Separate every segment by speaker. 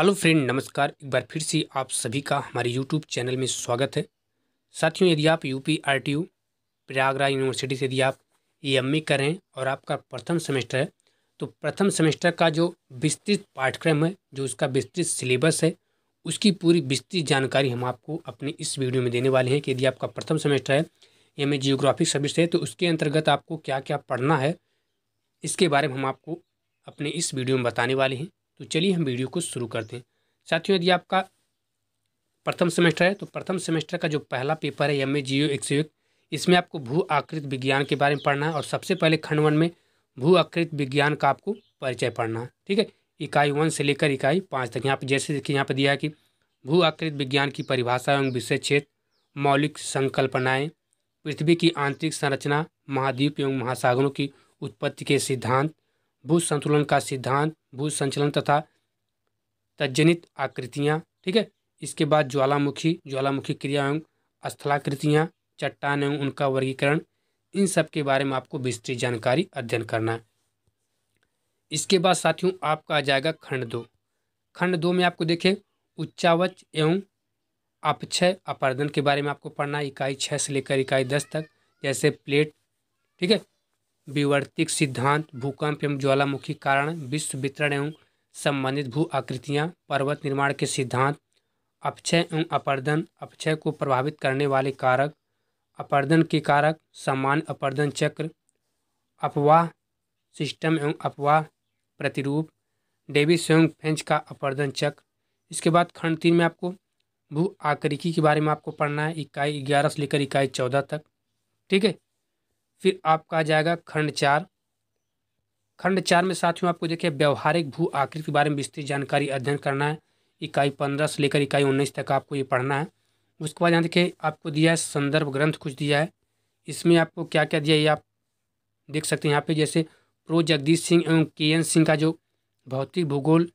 Speaker 1: hello friend नमस्कार एक बार फिर से आप सभी का हमारे यूट्यूब चैनल में स्वागत है साथियों यदि आप यूपी आरटीयू प्रयागराज यूनिवर्सिटी से यदि आप एम कर रहे हैं और आपका प्रथम सेमेस्टर है तो प्रथम सेमेस्टर का जो विस्तृत पाठ्यक्रम है जो उसका विस्तृत सिलेबस है उसकी पूरी विस्तृत जानकारी हम आपको अपने इस वीडियो में देने वाले हैं कि यदि आपका प्रथम सेमेस्टर है या ए जियोग्राफिक सब्जेक्ट है तो उसके अंतर्गत आपको क्या क्या पढ़ना है इसके बारे में हम आपको अपने इस वीडियो में बताने वाले हैं तो चलिए हम वीडियो को शुरू करते हैं साथियों यदि आपका प्रथम सेमेस्टर है तो प्रथम सेमेस्टर का जो पहला पेपर है एम ए जी ओ इसमें आपको भू आकृत विज्ञान के बारे में पढ़ना है और सबसे पहले खंड वन में भू आकृत विज्ञान का आपको परिचय पढ़ना है ठीक है इकाई वन से लेकर इकाई पाँच तक यहाँ पर जैसे देखिए यहाँ पर दिया है कि भू आकृत विज्ञान की परिभाषा एवं विषय क्षेत्र मौलिक संकल्पनाएँ पृथ्वी की आंतरिक संरचना महाद्वीप एवं महासागरों की उत्पत्ति के सिद्धांत भू संतुलन का सिद्धांत भू संचलन तथा तजनित आकृतियाँ ठीक है इसके बाद ज्वालामुखी ज्वालामुखी क्रिया एवं स्थलाकृतियाँ चट्टान एवं उनका वर्गीकरण इन सब के बारे में आपको विस्तृत जानकारी अध्ययन करना है इसके बाद साथियों आपका आ जाएगा खंड दो खंड दो में आपको देखें उच्चावच एवं अपक्षय अपर्दन के बारे में आपको पढ़ना है इकाई छः से लेकर इकाई दस तक जैसे प्लेट ठीक है विवर्तिक सिद्धांत भूकंप एवं ज्वालामुखी कारण विश्व वितरण एवं संबंधित भू आकृतियाँ पर्वत निर्माण के सिद्धांत अपक्षय एवं अपर्दन अपक्षय को प्रभावित करने वाले कारक अपर्दन के कारक सामान्य अपर्दन चक्र अपवाह सिस्टम एवं अपवाह प्रतिरूप डेविस एवं फेंच का अपर्दन चक्र इसके बाद खंड तीन में आपको भू आकृति के बारे में आपको पढ़ना है इकाई ग्यारह से लेकर इकाई चौदह तक ठीक है फिर आपका आ जाएगा खंड चार खंड चार में साथियों आपको देखिए व्यवहारिक भू आकृति के बारे में विस्तृत जानकारी अध्ययन करना है इकाई पंद्रह से लेकर इकाई उन्नीस तक आपको ये पढ़ना है उसके बाद यहाँ देखिए आपको दिया है संदर्भ ग्रंथ कुछ दिया है इसमें आपको क्या क्या दिया है आप देख सकते हैं यहाँ पे जैसे प्रो जगदीश सिंह एवं के एन सिंह का जो भौतिक भूगोल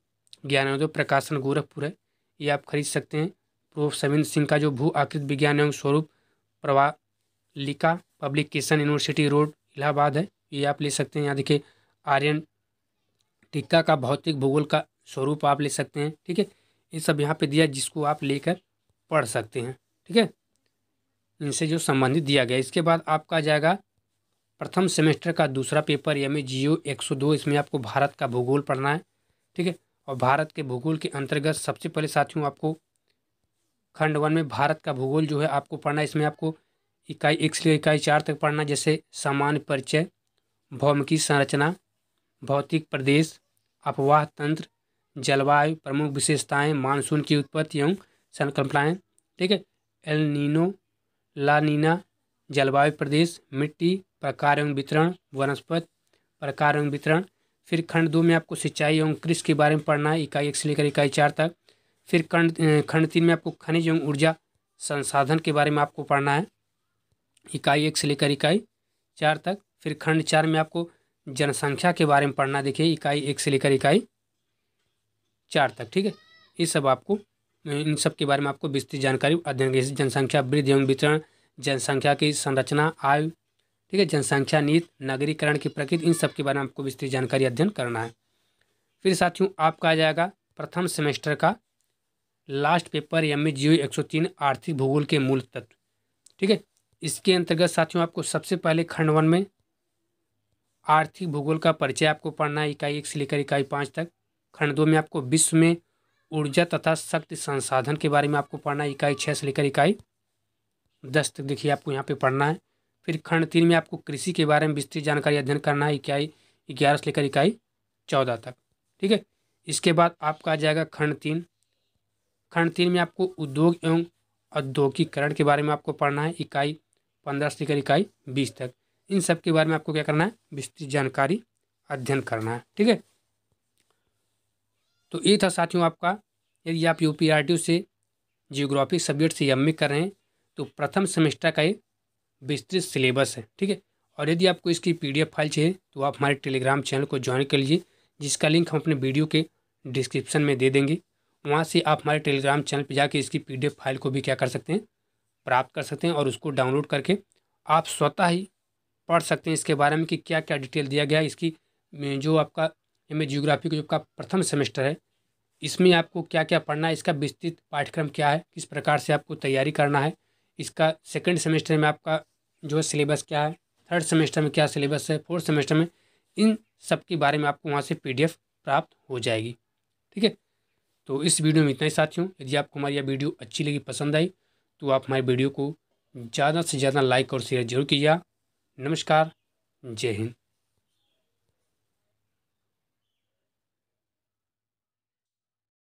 Speaker 1: जो प्रकाशन गोरखपुर है ये आप खरीद सकते हैं प्रो सविंद्र सिंह का जो भू आकृत विज्ञान एवं स्वरूप लिका publication university road Allahabad है ये आप ले सकते हैं यहाँ देखिए आर्यन टिक्का का भौतिक भूगोल का स्वरूप आप ले सकते हैं ठीक है ये सब यहाँ पे दिया जिसको आप लेकर पढ़ सकते हैं ठीक है इनसे जो संबंधित दिया गया इसके बाद आपका जाएगा प्रथम सेमेस्टर का दूसरा पेपर यानी जियो एक सौ दो इसमें आपको भारत का भूगोल पढ़ना है ठीक है और भारत के भूगोल के अंतर्गत सबसे पहले साथियों आपको खंड वन में भारत का भूगोल जो है आपको पढ़ना है इसमें आपको इकाई एक से इकाई चार तक पढ़ना जैसे सामान्य परिचय भौमिकी संरचना भौतिक प्रदेश अपवाह तंत्र जलवायु प्रमुख विशेषताएं मानसून की उत्पत्ति एवं संकल्पनाएँ ठीक है एल नीनो लानीना जलवायु प्रदेश मिट्टी प्रकार एवं वितरण वनस्पत प्रकार एवं वितरण फिर खंड दो में आपको सिंचाई एवं कृषि के बारे में पढ़ना है इकाई एक से लेकर इकाई चार तक फिर खंड खंड तीन में आपको खनिज एवं ऊर्जा संसाधन के बारे में आपको पढ़ना है इकाई एक से लेकर इकाई चार तक फिर खंड चार में आपको जनसंख्या के बारे में पढ़ना देखिए इकाई एक से लेकर इकाई चार तक ठीक है ये सब आपको इन सब के बारे में आपको विस्तृत जानकारी अध्ययन जैसे जनसंख्या वृद्धि एवं वितरण जनसंख्या की संरचना आयु ठीक है जनसंख्या नीति नगरीकरण की प्रकृति इन सब के बारे में आपको विस्तृत जानकारी अध्ययन करना है फिर साथियों आपका आ जाएगा प्रथम सेमेस्टर का last paper M A geo एक आर्थिक भूगोल के मूल तत्व ठीक है इसके अंतर्गत साथियों आपको सबसे पहले खंड वन में आर्थिक भूगोल का परिचय आपको पढ़ना है इकाई एक से लेकर इकाई पाँच तक खंड दो में आपको विश्व में ऊर्जा तथा शक्ति संसाधन के बारे में आपको पढ़ना है इकाई छः से लेकर इकाई दस तक देखिए आपको यहाँ पे पढ़ना है फिर खंड तीन में आपको कृषि के बारे में विस्तृत जानकारी अध्ययन करना है इकाई ग्यारह से लेकर इकाई चौदह तक ठीक है इसके बाद आपका आ जाएगा खंड तीन खंड तीन में आपको उद्योग एवं औद्योगिकरण के बारे में आपको पढ़ना है इकाई पंद्रह से लेकर इकाई बीस तक इन सब के बारे में आपको क्या करना है विस्तृत जानकारी अध्ययन करना है ठीक है तो ये था साथियों आपका यदि आप यू पी से जियोग्राफी सब्जेक्ट से एम कर रहे हैं तो प्रथम सेमेस्टर का ये विस्तृत सिलेबस है ठीक है और यदि आपको इसकी एफ फाइल चाहिए तो आप हमारे टेलीग्राम चैनल को ज्वाइन कर लीजिए जिसका लिंक हम अपने वीडियो के डिस्क्रिप्शन में दे देंगे वहाँ से आप हमारे टेलीग्राम चैनल पर जाकर इसकी एफ़ फाइल को भी क्या कर सकते हैं प्राप्त कर सकते हैं और उसको डाउनलोड करके आप स्वतः ही पढ़ सकते हैं इसके बारे में कि क्या क्या डिटेल दिया गया है इसकी जो आपका एम ए जियोग्राफी का जो आपका प्रथम सेमेस्टर है इसमें आपको क्या क्या पढ़ना है इसका विस्तृत पाठ्यक्रम क्या है किस प्रकार से आपको तैयारी करना है इसका सेकेंड सेमेस्टर में आपका जो सिलेबस क्या है थर्ड सेमेस्टर में क्या सिलेबस है फोर्थ सेमेस्टर में इन सब के बारे में आपको वहाँ से पी प्राप्त हो जाएगी ठीक है तो इस वीडियो में इतना ही साथियों यदि आपको हमारी यह वीडियो अच्छी लगी पसंद आई तो आप हमारे वीडियो को ज़्यादा से ज़्यादा लाइक और शेयर जरूर कीजिए नमस्कार जय हिंद